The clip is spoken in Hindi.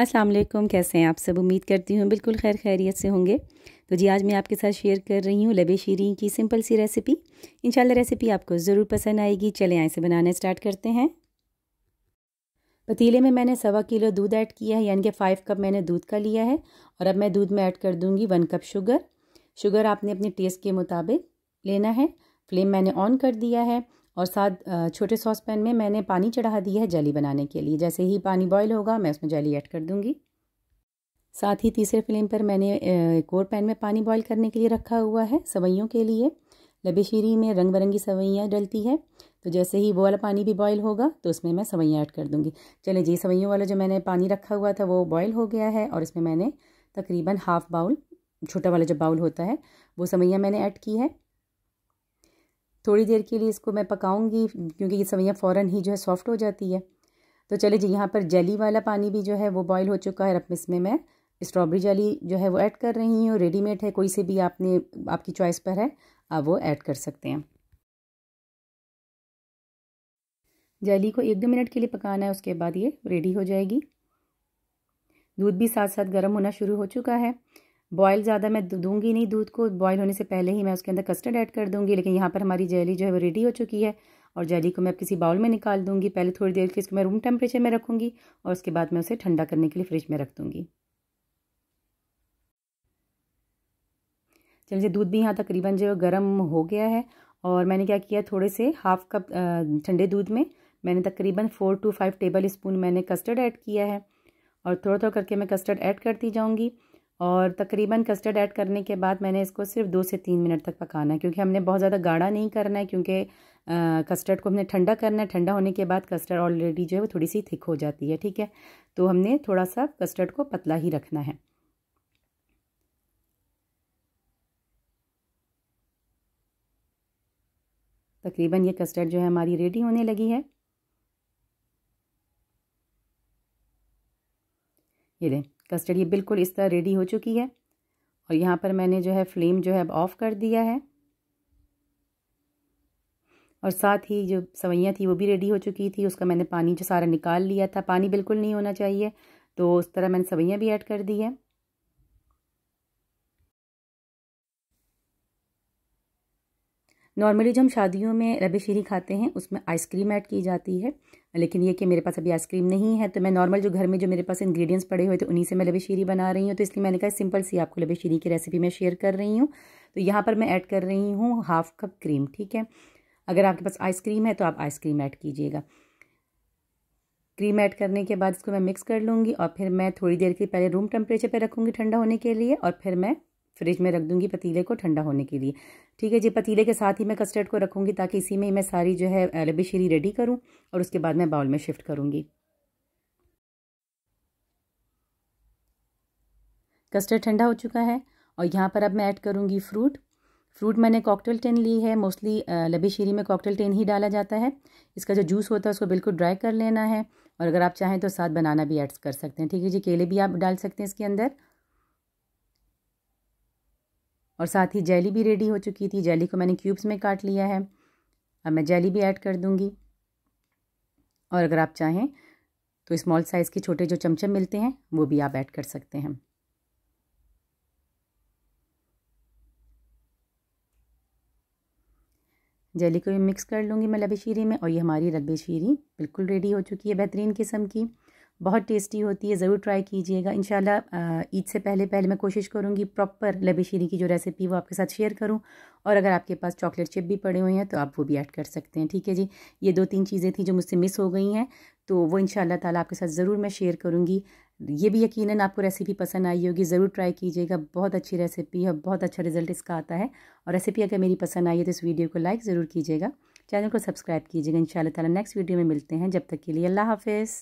अस्सलाम वालेकुम कैसे हैं आप सब उम्मीद करती हूँ बिल्कुल खैर खैरियत से होंगे तो जी आज मैं आपके साथ शेयर कर रही हूँ लबे शीरी की सिंपल सी रेसिपी इंशाल्लाह रेसिपी आपको ज़रूर पसंद आएगी चले आए से बनाना स्टार्ट करते हैं पतीले में मैंने सवा किलो दूध ऐड किया है यानी कि फ़ाइव कप मैंने दूध का लिया है और अब मैं दूध में ऐड कर दूँगी वन कप शुगर शुगर आपने अपने टेस्ट के मुताबिक लेना है फ्लेम मैंने ऑन कर दिया है और साथ छोटे सॉस पैन में मैंने पानी चढ़ा दिया है जली बनाने के लिए जैसे ही पानी बॉयल होगा मैं उसमें जली ऐड कर दूँगी साथ ही तीसरे फ्लेम पर मैंने एक और पैन में पानी बॉयल करने के लिए रखा हुआ है सवैयों के लिए लबेशीरी में रंग बिरंगी सवैयाँ डलती है तो जैसे ही वो वाला पानी भी बॉयल होगा तो उसमें मैं सवैयाँ ऐड कर दूँगी चले जी सवैयों वाला जो मैंने पानी रखा हुआ था वो बॉयल हो गया है और इसमें मैंने तकरीबन हाफ़ बाउल छोटा वाला जो बाउल होता है वो सवैयाँ मैंने ऐड की है थोड़ी देर के लिए इसको मैं पकाऊंगी क्योंकि ये सवैयाँ फ़ौर ही जो है सॉफ़्ट हो जाती है तो चले जी यहाँ पर जली वाला पानी भी जो है वो बॉयल हो चुका है अब इसमें मैं स्ट्रॉबेरी जली जो है वो ऐड कर रही हूँ रेडीमेड है कोई से भी आपने आपकी चॉइस पर है आप वो ऐड कर सकते हैं जली को एक दो मिनट के लिए पकाना है उसके बाद ये रेडी हो जाएगी दूध भी साथ साथ गर्म होना शुरू हो चुका है बॉयल ज़्यादा मैं दूंगी नहीं दूध को बॉयल होने से पहले ही मैं उसके अंदर कस्टर्ड ऐड कर दूंगी लेकिन यहाँ पर हमारी जेली जो है वो रेडी हो चुकी है और जेली को मैं अब किसी बाउल में निकाल दूंगी पहले थोड़ी देर के इसको मैं रूम टेम्परेचर में रखूँगी और उसके बाद मैं उसे ठंडा करने के लिए फ्रिज में रख दूँगी चलिए दूध भी यहाँ तकरीबन जो गर्म हो गया है और मैंने क्या किया थोड़े से हाफ कप ठंडे दूध में मैंने तकरीबन four to five tablespoon मैंने कस्टर्ड ऐड किया है और थोड़ा थोड़ा करके मैं कस्टर्ड ऐड करती जाऊँगी और तकरीबन कस्टर्ड ऐड करने के बाद मैंने इसको सिर्फ दो से तीन मिनट तक पकाना है क्योंकि हमने बहुत ज़्यादा गाढ़ा नहीं करना है क्योंकि कस्टर्ड को हमने ठंडा करना है ठंडा होने के बाद कस्टर्ड ऑलरेडी जो है वो थोड़ी सी थिक हो जाती है ठीक है तो हमने थोड़ा सा कस्टर्ड को पतला ही रखना है तकरीबन ये कस्टर्ड जो है हमारी रेडी होने लगी है ये दें कस्टर्ड ये बिल्कुल इस तरह रेडी हो चुकी है और यहाँ पर मैंने जो है फ्लेम जो है ऑफ़ कर दिया है और साथ ही जो सवैयाँ थी वो भी रेडी हो चुकी थी उसका मैंने पानी जो सारा निकाल लिया था पानी बिल्कुल नहीं होना चाहिए तो उस तरह मैंने सवैयाँ भी ऐड कर दी है नॉर्मली जो हम शादियों में रबे शीरी खाते हैं उसमें आइसक्रीम ऐड की जाती है लेकिन ये कि मेरे पास अभी आइसक्रीम नहीं है तो मैं नॉर्मल जो घर में जो मेरे पास इंग्रेडिएंट्स पड़े हुए थे उन्हीं से मैं लबे शीरी बना रही हूँ तो इसलिए मैंने कहा सिंपल सी आपको लबे शीरी की रेसिपी मैं शेयर कर रही हूँ तो यहाँ पर मैं ऐड कर रही हूँ हाफ कप क्रीम ठीक है अगर आपके पास आइसक्रीम है तो आप आइसक्रीम ऐड कीजिएगा क्रीम ऐड करने के बाद इसको मैं मिक्स कर लूँगी और फिर मैं थोड़ी देर के पहले रूम टेम्परेचर पर रखूँगी ठंडा होने के लिए और फिर मैं फ्रिज में रख दूँगी पतीले को ठंडा होने के लिए ठीक है जी पतीले के साथ ही मैं कस्टर्ड को रखूंगी ताकि इसी में ही मैं सारी जो है शीरी रेडी करूँ और उसके बाद मैं बाउल में शिफ्ट करूँगी कस्टर्ड ठंडा हो चुका है और यहाँ पर अब मैं ऐड करूँगी फ्रूट फ्रूट मैंने कॉकटेल टेन ली है मोस्टली लबी शीरी में कॉकटेल टेन ही डाला जाता है इसका जो जूस होता है उसको बिल्कुल ड्राई कर लेना है और अगर आप चाहें तो साथ बनाना भी ऐड कर सकते हैं ठीक है जी केले भी आप डाल सकते हैं इसके अंदर और साथ ही जेली भी रेडी हो चुकी थी जेली को मैंने क्यूब्स में काट लिया है अब मैं जेली भी ऐड कर दूँगी और अगर आप चाहें तो स्मॉल साइज़ के छोटे जो चमचम मिलते हैं वो भी आप ऐड कर सकते हैं जेली को भी मिक्स कर लूँगी मैं लबे शीरे में और ये हमारी लबे शीरी बिल्कुल रेडी हो चुकी है बेहतरीन किस्म की बहुत टेस्टी होती है ज़रूर ट्राई कीजिएगा इन ईद से पहले पहले मैं कोशिश करूँगी प्रॉपर लबी शीरी की जो रेसिपी वो आपके साथ शेयर करूँ और अगर आपके पास चॉकलेट चिप भी पड़े हुए हैं तो आप वो भी ऐड कर सकते हैं ठीक है जी ये दो तीन चीज़ें थी जो मुझसे मिस हो गई हैं तो वो इन ताला आपके साथ ज़रूर मैं शेयर करूँगी ये भी यकीनन आपको रेसिपी पसंद आई होगी ज़रूर ट्राई कीजिएगा बहुत अच्छी रेसिपी है बहुत अच्छा रिजल्ट इसका आता है और रेसिपी अगर मेरी पसंद आई है तो इस वीडियो को लाइक ज़रूर कीजिएगा चैनल को सब्सक्राइब कीजिएगा इन ताला नेक्स्ट वीडियो में मिलते हैं जब तक के लिए अल्लाह हाफिज़